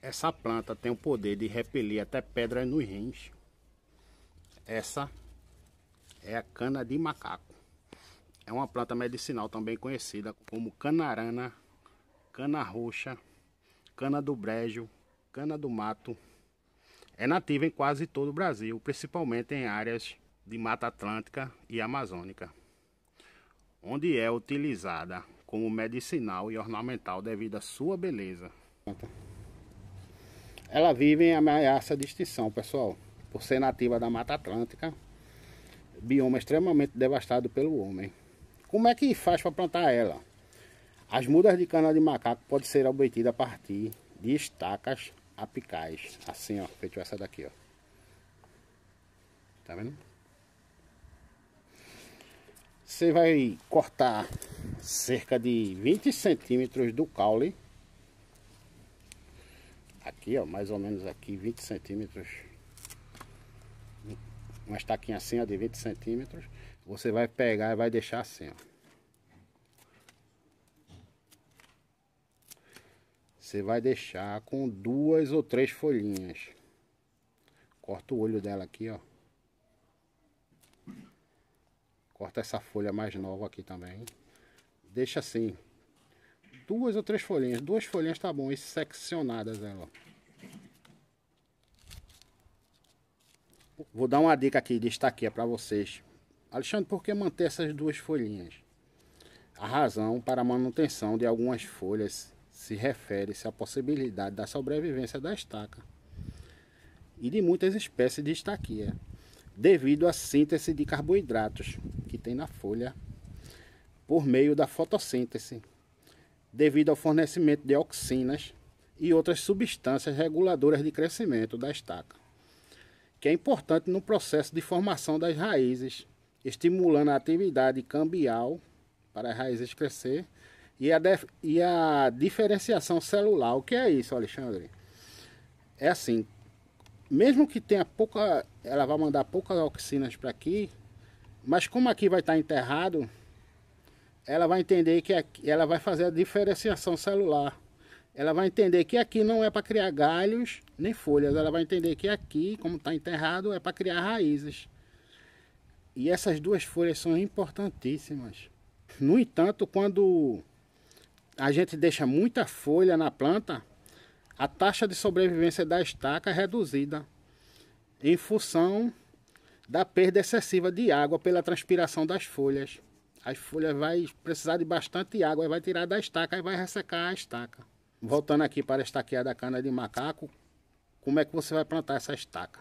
Essa planta tem o poder de repelir até pedras nos rins. Essa é a cana de macaco. É uma planta medicinal também conhecida como canarana, cana roxa, cana do brejo, cana do mato. É nativa em quase todo o Brasil, principalmente em áreas de Mata Atlântica e Amazônica, onde é utilizada como medicinal e ornamental devido à sua beleza ela vive em ameaça de extinção, pessoal, por ser nativa da Mata Atlântica, bioma extremamente devastado pelo homem. Como é que faz para plantar ela? As mudas de cana de macaco podem ser obtidas a partir de estacas apicais, assim, ó, feito essa daqui, ó. Tá vendo? Você vai cortar cerca de 20 centímetros do caule aqui, ó, mais ou menos aqui, 20 centímetros. Uma estaquinha assim, ó, de 20 centímetros. Você vai pegar e vai deixar assim, ó. Você vai deixar com duas ou três folhinhas. Corta o olho dela aqui, ó. Corta essa folha mais nova aqui também. Deixa assim. Duas ou três folhinhas. Duas folhinhas tá bom. E seccionadas ela, ó. Vou dar uma dica aqui, destaqueia para vocês. Alexandre, por que manter essas duas folhinhas? A razão para a manutenção de algumas folhas se refere-se à possibilidade da sobrevivência da estaca e de muitas espécies de estaquia, devido à síntese de carboidratos que tem na folha por meio da fotossíntese, devido ao fornecimento de auxinas e outras substâncias reguladoras de crescimento da estaca que é importante no processo de formação das raízes, estimulando a atividade cambial para as raízes crescer e a, e a diferenciação celular. O que é isso, Alexandre? É assim, mesmo que tenha pouca, ela vai mandar poucas auxinas para aqui, mas como aqui vai estar enterrado, ela vai entender que aqui, ela vai fazer a diferenciação celular ela vai entender que aqui não é para criar galhos nem folhas, ela vai entender que aqui, como está enterrado, é para criar raízes. E essas duas folhas são importantíssimas. No entanto, quando a gente deixa muita folha na planta, a taxa de sobrevivência da estaca é reduzida em função da perda excessiva de água pela transpiração das folhas. As folhas vai precisar de bastante água, vai tirar da estaca e vai ressecar a estaca. Voltando aqui para a estaquear da cana de macaco, como é que você vai plantar essa estaca?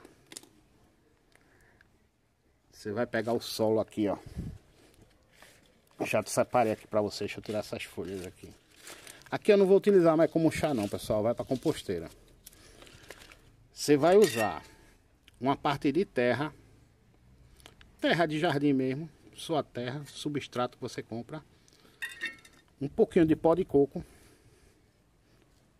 Você vai pegar o solo aqui, ó. Já separei aqui para vocês, deixa eu tirar essas folhas aqui. Aqui eu não vou utilizar mais como chá não, pessoal, vai para composteira. Você vai usar uma parte de terra, terra de jardim mesmo, sua terra, substrato que você compra, um pouquinho de pó de coco,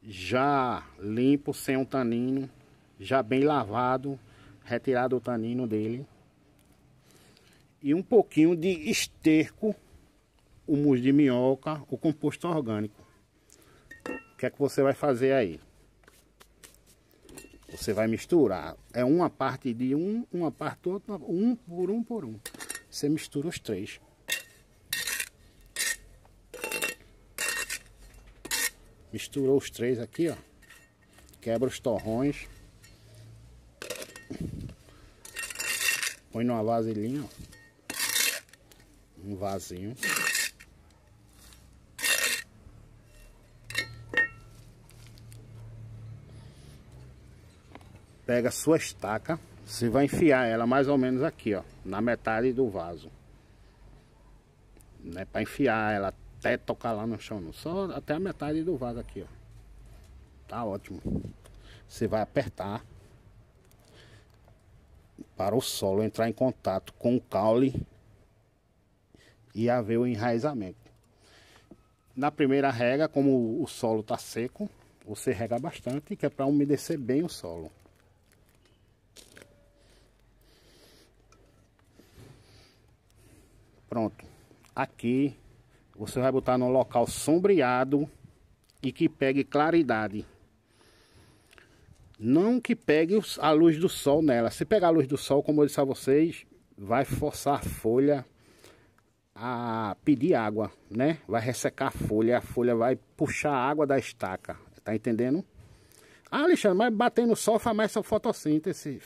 já limpo, sem um tanino, já bem lavado, retirado o tanino dele. E um pouquinho de esterco, o humus de minhoca, o composto orgânico. O que é que você vai fazer aí? Você vai misturar. É uma parte de um, uma parte outra, um por um por um. Você mistura os três. Misturou os três aqui, ó. Quebra os torrões. Põe numa vasilhinha, ó. Um vasinho. Pega a sua estaca. Você vai enfiar ela mais ou menos aqui, ó. Na metade do vaso né, para enfiar ela até tocar lá no chão, não. Só até a metade do vaso aqui, ó. Tá ótimo. Você vai apertar para o solo entrar em contato com o caule e haver o enraizamento. Na primeira rega, como o solo está seco, você rega bastante, que é para umedecer bem o solo. Pronto. Aqui você vai botar num local sombreado e que pegue claridade. Não que pegue a luz do sol nela. Se pegar a luz do sol, como eu disse a vocês, vai forçar a folha a pedir água, né? Vai ressecar a folha, a folha vai puxar a água da estaca. Tá entendendo? Ah, Alexandre, mas batendo no sol faz mais fotossíntese.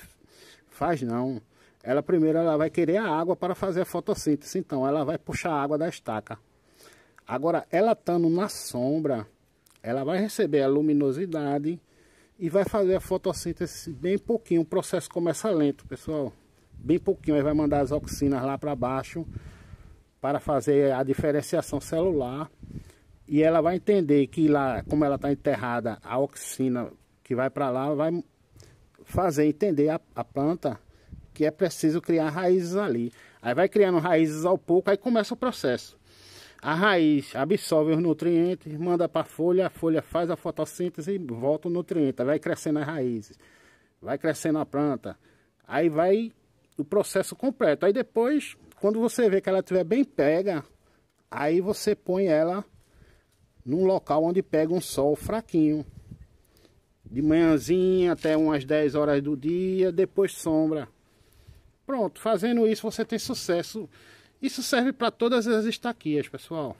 Faz não. Ela primeiro ela vai querer a água para fazer a fotossíntese, então ela vai puxar a água da estaca. Agora, ela estando na sombra, ela vai receber a luminosidade e vai fazer a fotossíntese bem pouquinho. O processo começa lento, pessoal. Bem pouquinho, aí vai mandar as oxinas lá para baixo para fazer a diferenciação celular. E ela vai entender que lá, como ela está enterrada, a oxina que vai para lá vai fazer entender a, a planta que é preciso criar raízes ali. Aí vai criando raízes ao pouco, aí começa o processo. A raiz absorve os nutrientes, manda para a folha, a folha faz a fotossíntese e volta o nutriente. Vai crescendo as raízes, vai crescendo a planta. Aí vai o processo completo. Aí depois, quando você vê que ela estiver bem pega, aí você põe ela num local onde pega um sol fraquinho. De manhãzinha até umas 10 horas do dia, depois sombra. Pronto, fazendo isso você tem sucesso isso serve para todas as estaquias, pessoal.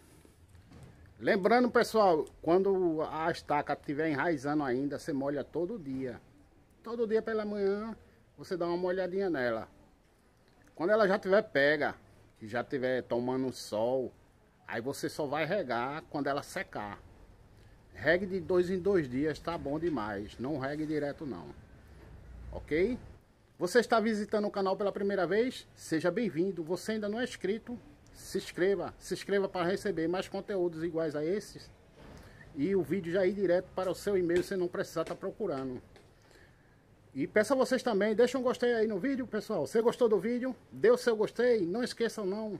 Lembrando, pessoal, quando a estaca estiver enraizando ainda, você molha todo dia. Todo dia pela manhã, você dá uma molhadinha nela. Quando ela já tiver pega, e já tiver tomando sol, aí você só vai regar quando ela secar. Regue de dois em dois dias, tá bom demais. Não regue direto não. Ok? Você está visitando o canal pela primeira vez? Seja bem-vindo. Você ainda não é inscrito? Se inscreva. Se inscreva para receber mais conteúdos iguais a esses. E o vídeo já ir direto para o seu e-mail, você não precisar estar procurando. E peço a vocês também, deixa um gostei aí no vídeo, pessoal. Você gostou do vídeo, dê o seu gostei. Não esqueçam não,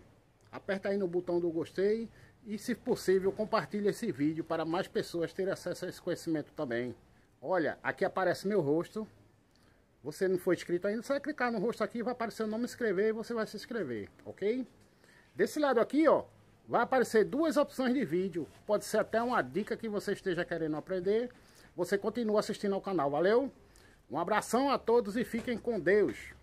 aperta aí no botão do gostei. E se possível, compartilhe esse vídeo para mais pessoas terem acesso a esse conhecimento também. Olha, aqui aparece meu rosto. Você não foi inscrito ainda, você vai clicar no rosto aqui, vai aparecer o nome inscrever e você vai se inscrever, ok? Desse lado aqui, ó, vai aparecer duas opções de vídeo. Pode ser até uma dica que você esteja querendo aprender. Você continua assistindo ao canal, valeu? Um abração a todos e fiquem com Deus.